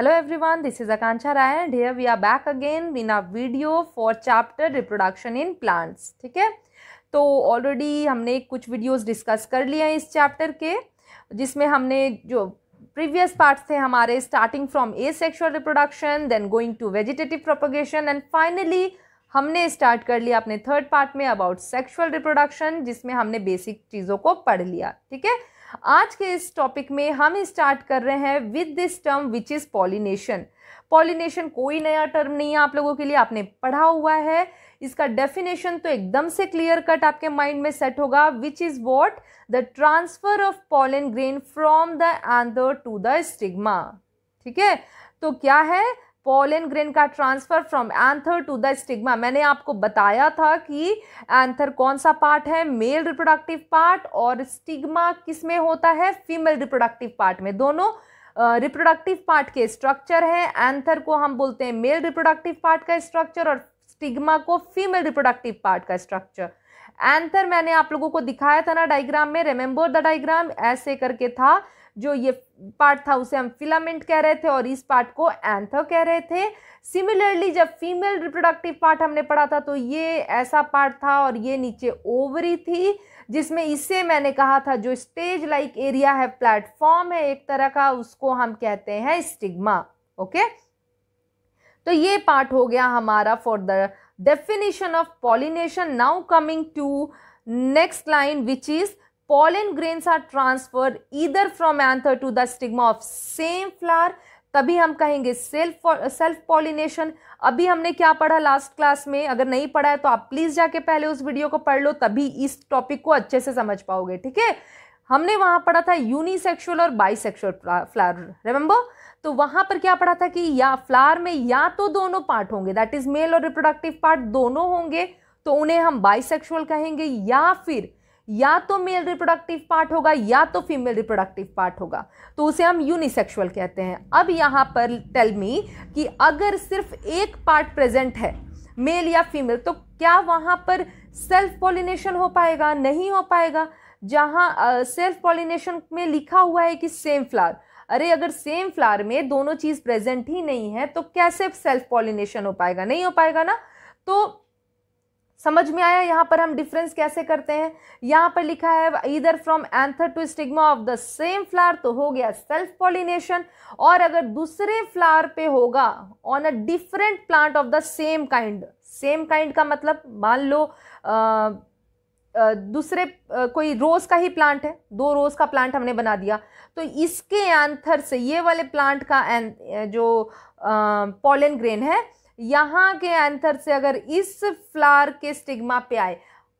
Hello everyone this is Akanksha Rai and here we are back again in our video for chapter reproduction in plants ठीक है तो already हमने कुछ videos discuss कर लिए हैं इस चैप्टर के जिसमें हमने जो प्रीवियस पार्ट्स थे हमारे starting from asexual reproduction then going to vegetative propagation and finally हमने स्टार्ट कर लिया अपने थर्ड पार्ट में अबाउट सेक्शुअल रिप्रोडक्शन जिसमें हमने बेसिक चीज़ों को पढ़ लिया ठीक है आज के इस टॉपिक में हम स्टार्ट कर रहे हैं with this term which is pollination pollination कोई नया टर्म नहीं है आप लोगों के लिए आपने पढ़ा हुआ है इसका डेफिनेशन तो एकदम से क्लियर कट आपके माइंड में सेट होगा which is what the transfer of pollen grain from the anther to the stigma ठीक है तो क्या है पोलन ग्रेन का transfer from anther to the stigma मैंने आपको बताया था कि एंथर कौन सा पार्ट है मेल रिप्रोडक्टिव पार्ट और स्टिग्मा किस में होता है फीमेल रिप्रोडक्टिव पार्ट में दोनों रिप्रोडक्टिव पार्ट के स्ट्रक्चर हैं एंथर को हम बोलते हैं मेल रिप्रोडक्टिव पार्ट का स्ट्रक्चर और स्टिग्मा को फीमेल रिप्रोडक्टिव पार्ट का स्ट्रक्चर एंथर मैंने आप लोगों को दिखाया था ना डायग्राम में रिमेंबर द डायग्राम ऐसे करके था जो ये पार्ट था उसे हम फिलामेंट कह रहे थे और इस पार्ट को एंथर कह रहे थे सिमिलरली जब फीमेल रिप्रोडक्टिव पार्ट हमने पढ़ा था तो ये ऐसा पार्ट था और ये नीचे ओवरी थी जिसमें इससे मैंने कहा था जो स्टेज लाइक एरिया है प्लेटफॉर्म है एक तरह का उसको हम कहते हैं स्टिग्मा ओके तो ये पार्ट हो गया हमारा for the definition of pollination now coming to next line which is pollen grains are transfer इधर from anther to the stigma of same flower तभी हम कहेंगे सेल्फ सेल्फ पॉलिनेशन अभी हमने क्या पढ़ा लास्ट क्लास में अगर नहीं पढ़ा है तो आप प्लीज़ जाके पहले उस वीडियो को पढ़ लो तभी इस टॉपिक को अच्छे से समझ पाओगे ठीक है हमने वहां पढ़ा था यूनिसेक्सुअल और बाइसेक्सुअल फ्लावर रिमेंबर तो वहां पर क्या पढ़ा था कि या फ्लावर में या तो दोनों पार्ट होंगे दैट इज मेल और रिप्रोडक्टिव पार्ट दोनों होंगे तो उन्हें हम बाइसेक्सुअल कहेंगे या फिर या तो मेल रिप्रोडक्टिव पार्ट होगा या तो फीमेल रिप्रोडक्टिव पार्ट होगा तो उसे हम यूनिसेक्सुअल कहते हैं अब यहाँ पर टेल मी कि अगर सिर्फ एक पार्ट प्रेजेंट है मेल या फीमेल तो क्या वहाँ पर सेल्फ पॉलिनेशन हो पाएगा नहीं हो पाएगा जहाँ सेल्फ पॉलिनेशन में लिखा हुआ है कि सेम फ्लावर अरे अगर सेम फ्लावर में दोनों चीज़ प्रेजेंट ही नहीं है तो कैसे सेल्फ पॉलिनेशन हो पाएगा नहीं हो पाएगा ना तो समझ में आया यहाँ पर हम डिफरेंस कैसे करते हैं यहाँ पर लिखा है इधर from anther to stigma of the same flower तो हो गया सेल्फ पॉलिनेशन और अगर दूसरे फ्लावर पे होगा on a different plant of the same kind same kind का मतलब मान लो दूसरे कोई रोज़ का ही प्लांट है दो रोज़ का प्लांट हमने बना दिया तो इसके एंथर से ये वाले प्लांट का जो पॉलन ग्रेन है यहाँ के एंथर से अगर इस फ्लावर के स्टिग्मा पे आए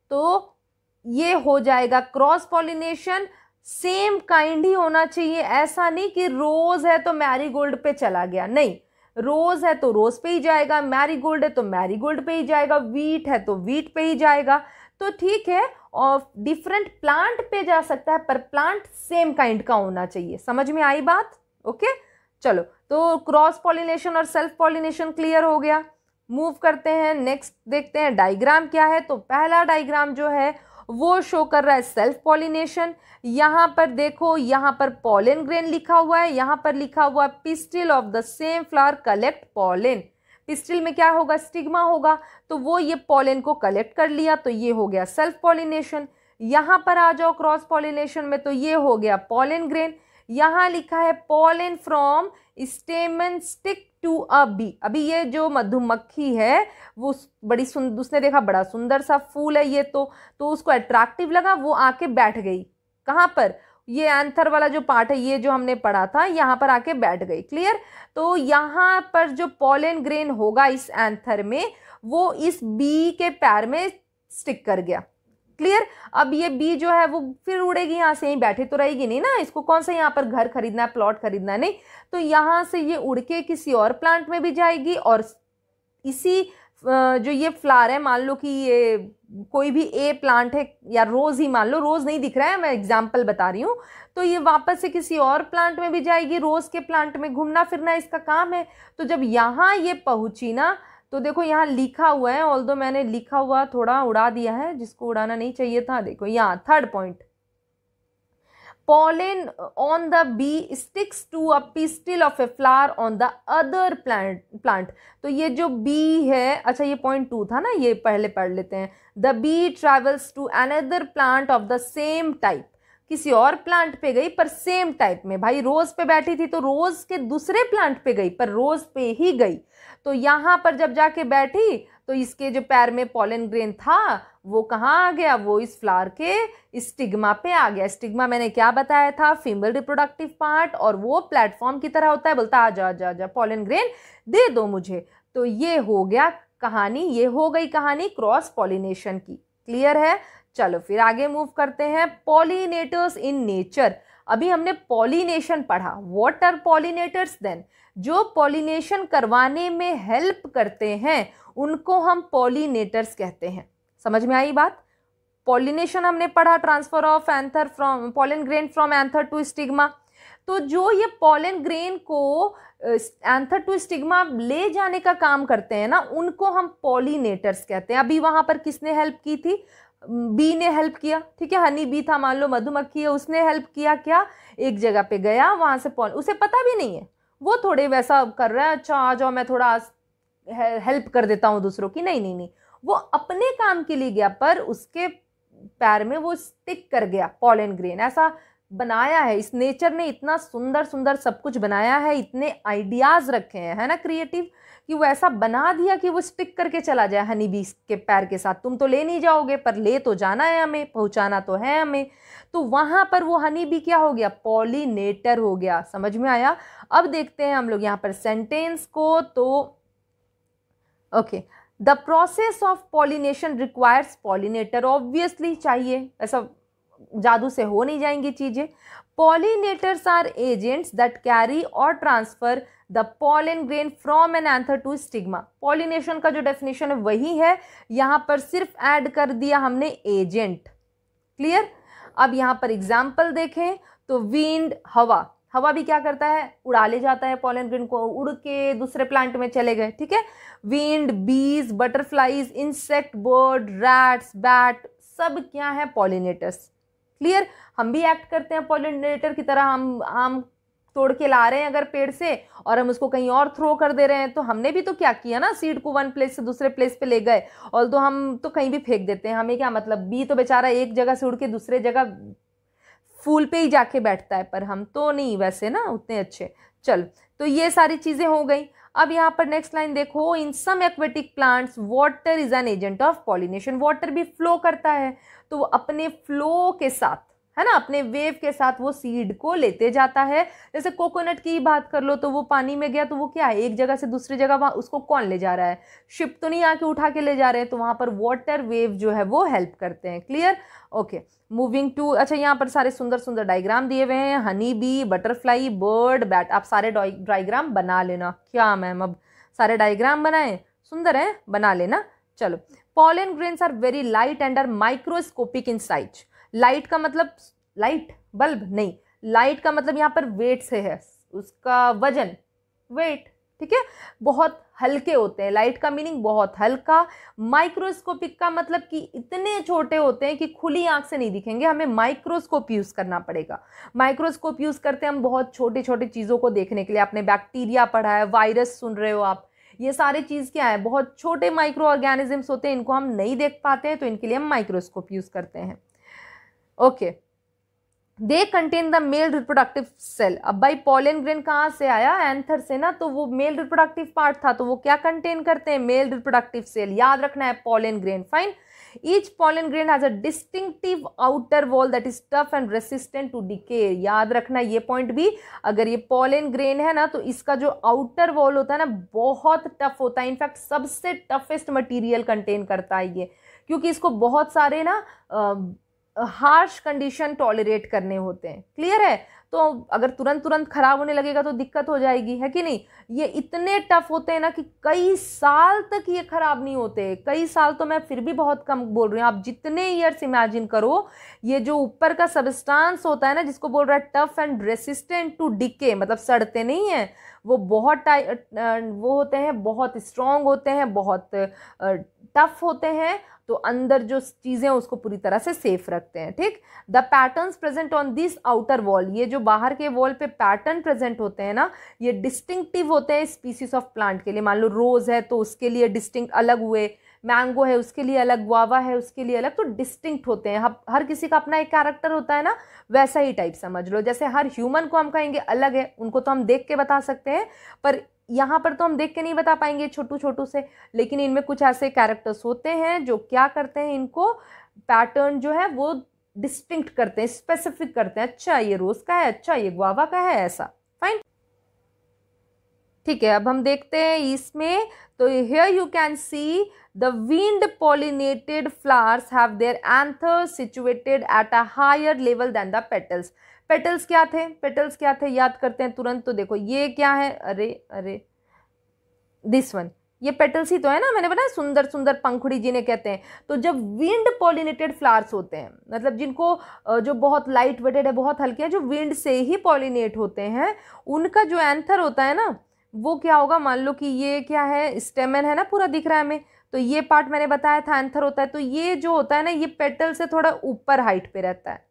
तो ये हो जाएगा क्रॉस पॉलिनेशन सेम काइंड ही होना चाहिए ऐसा नहीं कि रोज़ है तो मैरीगोल्ड पे चला गया नहीं रोज़ है तो रोज़ पे ही जाएगा मैरीगोल्ड है तो मैरीगोल्ड पे ही जाएगा वीट है तो वीट पे ही जाएगा तो ठीक है और डिफरेंट प्लांट पे जा सकता है पर प्लांट सेम काइंड का होना चाहिए समझ में आई बात ओके okay? चलो तो क्रॉस पॉलिनेशन और सेल्फ पॉलिनेशन क्लियर हो गया मूव करते हैं नेक्स्ट देखते हैं डायग्राम क्या है तो पहला डायग्राम जो है वो शो कर रहा है सेल्फ पॉलिनेशन यहाँ पर देखो यहाँ पर पॉलिन ग्रेन लिखा हुआ है यहाँ पर लिखा हुआ है pistil of the same flower collect pollen pistil में क्या होगा स्टिग्मा होगा तो वो ये पॉलिन को कलेक्ट कर लिया तो ये हो गया सेल्फ पॉलिनेशन यहाँ पर आ जाओ क्रॉस पॉलिनेशन में तो ये हो गया पॉलिन ग्रेन यहाँ लिखा है pollen from stamen stick to a bee अभी ये जो मधुमक्खी है वो बड़ी सुंदर उसने देखा बड़ा सुंदर सा फूल है ये तो तो उसको अट्रैक्टिव लगा वो आके बैठ गई कहाँ पर ये एंथर वाला जो पार्ट है ये जो हमने पढ़ा था यहाँ पर आके बैठ गई क्लियर तो यहाँ पर जो पॉलन ग्रेन होगा इस एंथर में वो इस बी के पैर में स्टिक कर गया क्लियर अब ये बी जो है वो फिर उड़ेगी यहाँ से यहीं बैठे तो रहेगी नहीं ना इसको कौन सा यहाँ पर घर खरीदना है प्लॉट खरीदना है नहीं तो यहाँ से ये उड़ के किसी और प्लांट में भी जाएगी और इसी जो ये फ्लावर है मान लो कि ये कोई भी ए प्लांट है या रोज़ ही मान लो रोज़ नहीं दिख रहा है मैं एग्जाम्पल बता रही हूँ तो ये वापस से किसी और प्लांट में भी जाएगी रोज़ के प्लांट में घूमना फिरना इसका काम है तो जब यहाँ ये पहुँची ना तो देखो यहाँ लिखा हुआ है ऑल मैंने लिखा हुआ थोड़ा उड़ा दिया है जिसको उड़ाना नहीं चाहिए था देखो यहाँ third point pollen on the bee sticks to a pistil of a flower on the other plant plant तो ये जो बी है अच्छा ये पॉइंट टू था ना ये पहले पढ़ लेते हैं the bee travels to another plant of the same type किसी और प्लांट पे गई पर सेम टाइप में भाई रोज़ पे बैठी थी तो रोज़ के दूसरे प्लांट पे गई पर रोज़ पे ही गई तो यहाँ पर जब जाके बैठी तो इसके जो पैर में पॉलन ग्रेन था वो कहाँ आ गया वो इस फ्लावर के स्टिग्मा पे आ गया स्टिग्मा मैंने क्या बताया था फीमेल रिप्रोडक्टिव पार्ट और वो प्लेटफॉर्म की तरह होता है बोलता आ जा जा जा पॉलन ग्रेन दे दो मुझे तो ये हो गया कहानी ये हो गई कहानी क्रॉस पॉलिनेशन की क्लियर है चलो फिर आगे मूव करते हैं पॉलीनेटर्स इन नेचर अभी हमने पॉलीनेशन पढ़ा वॉट आर पॉलीनेटर्स देन जो पॉलीनेशन करवाने में हेल्प करते हैं उनको हम पॉलीनेटर्स कहते हैं समझ में आई बात पॉलिनेशन हमने पढ़ा transfer of anther from pollen grain from anther to stigma तो जो ये पॉलन ग्रेन को एंथर टू स्टिग्मा ले जाने का काम करते हैं ना उनको हम पॉलिनेटर्स कहते हैं अभी वहाँ पर किसने हेल्प की थी बी ने हेल्प किया ठीक है हनी बी था मान लो मधुमक्खी है उसने हेल्प किया क्या एक जगह पे गया वहाँ से पॉल उसे पता भी नहीं है वो थोड़े वैसा कर रहा है अच्छा आ जाओ मैं थोड़ा हेल्प कर देता हूँ दूसरों की नहीं नहीं नहीं वो अपने काम के लिए गया पर उसके पैर में वो स्टिक कर गया पॉलन ग्रेन ऐसा बनाया है इस नेचर ने इतना सुंदर सुंदर सब कुछ बनाया है इतने आइडियाज़ रखे हैं है ना क्रिएटिव कि वो ऐसा बना दिया कि वो स्टिक करके चला जाए हनी बीस के पैर के साथ तुम तो ले नहीं जाओगे पर ले तो जाना है हमें पहुंचाना तो है हमें तो वहाँ पर वो हनी भी क्या हो गया पॉलीनेटर हो गया समझ में आया अब देखते हैं हम लोग यहाँ पर सेंटेंस को तो okay the process of pollination requires pollinator obviously चाहिए ऐसा जादू से हो नहीं जाएंगी चीज़ें pollinators are agents that carry और transfer the pollen grain from an anther to stigma pollination का जो डेफिनेशन है वही है यहाँ पर सिर्फ ऐड कर दिया हमने एजेंट क्लियर अब यहाँ पर एग्जाम्पल देखें तो विंड हवा हवा भी क्या करता है उड़ा ले जाता है पॉलन ग्रेन को उड़ के दूसरे प्लांट में चले गए ठीक है wind bees butterflies insect bird rats bat सब क्या है पॉलिनेटर्स क्लियर हम भी एक्ट करते हैं पॉलिनेटर की तरह हम आम तोड़ के ला रहे हैं अगर पेड़ से और हम उसको कहीं और थ्रो कर दे रहे हैं तो हमने भी तो क्या किया ना सीड को वन प्लेस से दूसरे प्लेस पे ले गए और तो हम तो कहीं भी फेंक देते हैं हमें क्या मतलब बी तो बेचारा एक जगह से उड़ के दूसरे जगह फूल पे ही जाके बैठता है पर हम तो नहीं वैसे ना उतने अच्छे चल तो ये सारी चीज़ें हो गई अब यहाँ पर नेक्स्ट लाइन देखो in some aquatic plants water is an agent of pollination water भी फ्लो करता है तो वो अपने फ्लो के साथ है ना अपने वेव के साथ वो सीड को लेते जाता है जैसे कोकोनट की बात कर लो तो वो पानी में गया तो वो क्या है एक जगह से दूसरी जगह वहाँ उसको कौन ले जा रहा है शिप तो नहीं आके उठा के ले जा रहे हैं तो वहाँ पर वाटर वेव जो है वो हेल्प करते हैं क्लियर ओके मूविंग टू अच्छा यहाँ पर सारे सुंदर सुंदर डाइग्राम दिए हुए हैं honey bee butterfly bird bat आप सारे डाइग्राम बना लेना क्या मैम अब सारे डायग्राम बनाएं सुंदर हैं बना लेना चलो pollen grains are very light and are microscopic in size light का मतलब लाइट बल्ब नहीं लाइट का मतलब यहाँ पर वेट से है उसका वजन वेट ठीक है बहुत हल्के होते हैं लाइट का मीनिंग बहुत हल्का माइक्रोस्कोपिक का मतलब कि इतने छोटे होते हैं कि खुली आंख से नहीं दिखेंगे हमें माइक्रोस्कोप यूज़ करना पड़ेगा माइक्रोस्कोप यूज़ करते हैं हम बहुत छोटे छोटे चीज़ों को देखने के लिए आपने बैक्टीरिया पढ़ा है वायरस सुन रहे हो आप ये सारे चीज़ क्या है बहुत छोटे माइक्रो ऑर्गेनिजम्स होते हैं इनको हम नहीं देख पाते हैं तो इनके लिए हम माइक्रोस्कोप यूज़ करते हैं okay they contain the male reproductive cell अब भाई पॉलन ग्रेन कहाँ से आया एंथर से ना तो वो मेल रिप्रोडक्टिव पार्ट था तो वो क्या कंटेन करते हैं मेल रिप्रोडक्टिव सेल याद रखना है pollen grain fine each pollen grain has a distinctive outer wall that is tough and resistant to decay याद रखना ये पॉइंट भी अगर ये पॉलन ग्रेन है ना तो इसका जो आउटर वॉल होता है ना बहुत टफ होता है इनफैक्ट सबसे टफेस्ट मटीरियल कंटेन करता है ये क्योंकि इसको बहुत सारे ना हार्श कंडीशन टॉलरेट करने होते हैं क्लियर है तो अगर तुरंत तुरंत ख़राब होने लगेगा तो दिक्कत हो जाएगी है कि नहीं ये इतने टफ होते हैं ना कि कई साल तक ये ख़राब नहीं होते कई साल तो मैं फिर भी बहुत कम बोल रही हूँ आप जितने ईयर्स इमेजिन करो ये जो ऊपर का सबस्टांस होता है ना जिसको बोल रहा है tough and resistant to decay मतलब सड़ते नहीं हैं वो बहुत टाइ वो होते हैं बहुत स्ट्रॉन्ग होते हैं बहुत टफ होते हैं तो अंदर जो चीज़ें उसको पूरी तरह से सेफ रखते हैं ठीक the patterns present on this outer wall ये जो बाहर के वॉल पे पैटर्न प्रेजेंट होते हैं ना ये डिस्टिंक्टिव होते हैं स्पीसीज ऑफ प्लांट के लिए मान लो रोज़ है तो उसके लिए डिस्टिंक्ट अलग हुए मैंगो है उसके लिए अलग गुआवा है उसके लिए अलग तो डिस्टिंक्ट होते हैं हर किसी का अपना एक कैरेक्टर होता है ना वैसा ही टाइप समझ लो जैसे हर ह्यूमन को हम कहेंगे अलग है उनको तो हम देख के बता सकते हैं पर यहाँ पर तो हम देख के नहीं बता पाएंगे छोटू छोटू से लेकिन इनमें कुछ ऐसे कैरेक्टर्स होते हैं जो क्या करते हैं इनको पैटर्न जो है वो डिस्टिंक्ट करते हैं स्पेसिफिक करते हैं अच्छा ये रोज़ का है अच्छा ये गुआवा का है ऐसा फाइन ठीक है अब हम देखते हैं इसमें तो here you can see the wind pollinated flowers have their anther situated at a higher level than the petals petals क्या थे पेटल्स क्या थे याद करते हैं तुरंत तो देखो ये क्या है अरे अरे दिस वन ये पेटल्स ही तो है ना मैंने बताया सुंदर सुंदर पंखुड़ी जिन्हें कहते हैं तो जब विंड पॉलिनेटेड फ्लावर्स होते हैं मतलब जिनको जो बहुत लाइट वेटेड है बहुत हल्के हैं जो विंड से ही पॉलिनेट होते हैं उनका जो एंथर होता है ना वो क्या होगा मान लो कि ये क्या है स्टेमन है ना पूरा दिख रहा है हमें तो ये पार्ट मैंने बताया था एंथर होता है तो ये जो होता है ना ये पेटल से थोड़ा ऊपर हाइट पे रहता है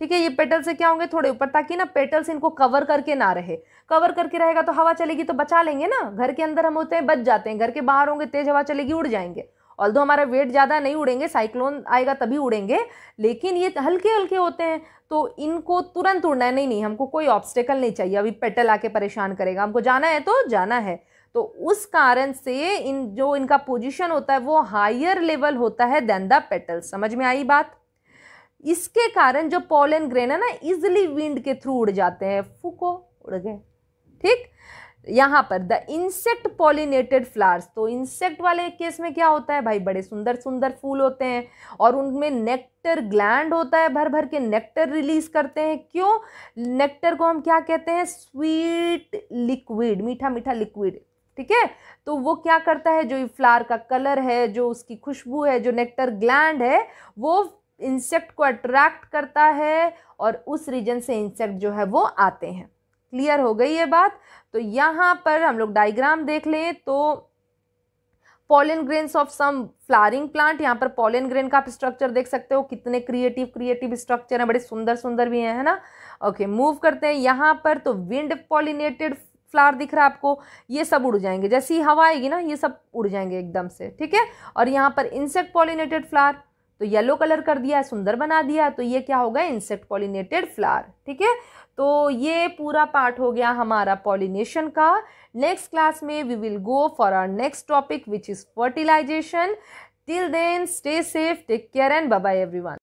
ठीक है ये पेटल से क्या होंगे थोड़े ऊपर ताकि ना पेटल्स इनको कवर करके ना रहे कवर करके रहेगा तो हवा चलेगी तो बचा लेंगे ना घर के अंदर हम होते हैं बच जाते हैं घर के बाहर होंगे तेज हवा चलेगी उड़ जाएंगे ऑल दो हमारा वेट ज़्यादा नहीं उड़ेंगे साइक्लोन आएगा तभी उड़ेंगे लेकिन ये हल्के हल्के होते हैं तो इनको तुरंत उड़ना है नहीं नहीं हमको कोई ऑब्स्टेकल नहीं चाहिए अभी पेटल आके परेशान करेगा हमको जाना है तो जाना है तो उस कारण से इन जो इनका पोजीशन होता है वो हायर लेवल होता है देन द पेटल समझ में आई बात इसके कारण जो पोलन ग्रेन है ना इजिली विंड के थ्रू उड़ जाते हैं फूको उड़ गए ठीक यहाँ पर द इंसेक्ट पॉलिनेटेड फ्लावर्स तो इंसेक्ट वाले केस में क्या होता है भाई बड़े सुंदर सुंदर फूल होते हैं और उनमें नेक्टर ग्लैंड होता है भर भर के नेक्टर रिलीज करते हैं क्यों नेक्टर को हम क्या कहते हैं स्वीट लिक्विड मीठा मीठा लिक्विड ठीक है तो वो क्या करता है जो फ्लावर का कलर है जो उसकी खुशबू है जो नेक्टर ग्लैंड है वो इंसेक्ट को अट्रैक्ट करता है और उस रीजन से इंसेक्ट जो है वो आते हैं क्लियर हो गई ये बात तो यहाँ पर हम लोग डायग्राम देख लें तो pollen grains of some flowering plant यहाँ पर पॉलन ग्रेन का आप स्ट्रक्चर देख सकते हो कितने क्रिएटिव क्रिएटिव स्ट्रक्चर हैं बड़े सुंदर सुंदर भी हैं है ना ओके मूव करते हैं यहाँ पर तो विंड पोलिनेटेड फ्लावर दिख रहा है आपको ये सब उड़ जाएंगे जैसी हवा आएगी ना ये सब उड़ जाएंगे एकदम से ठीक है और यहाँ पर इंसेक्ट पॉलिनेटेड फ्लावर तो येलो कलर कर दिया सुंदर बना दिया तो ये क्या होगा इंसेक्ट पॉलिनेटेड फ्लावर ठीक है तो ये पूरा पार्ट हो गया हमारा पॉलिनेशन का नेक्स्ट क्लास में we will go for our next topic which is fertilisation till then stay safe take care and bye everyone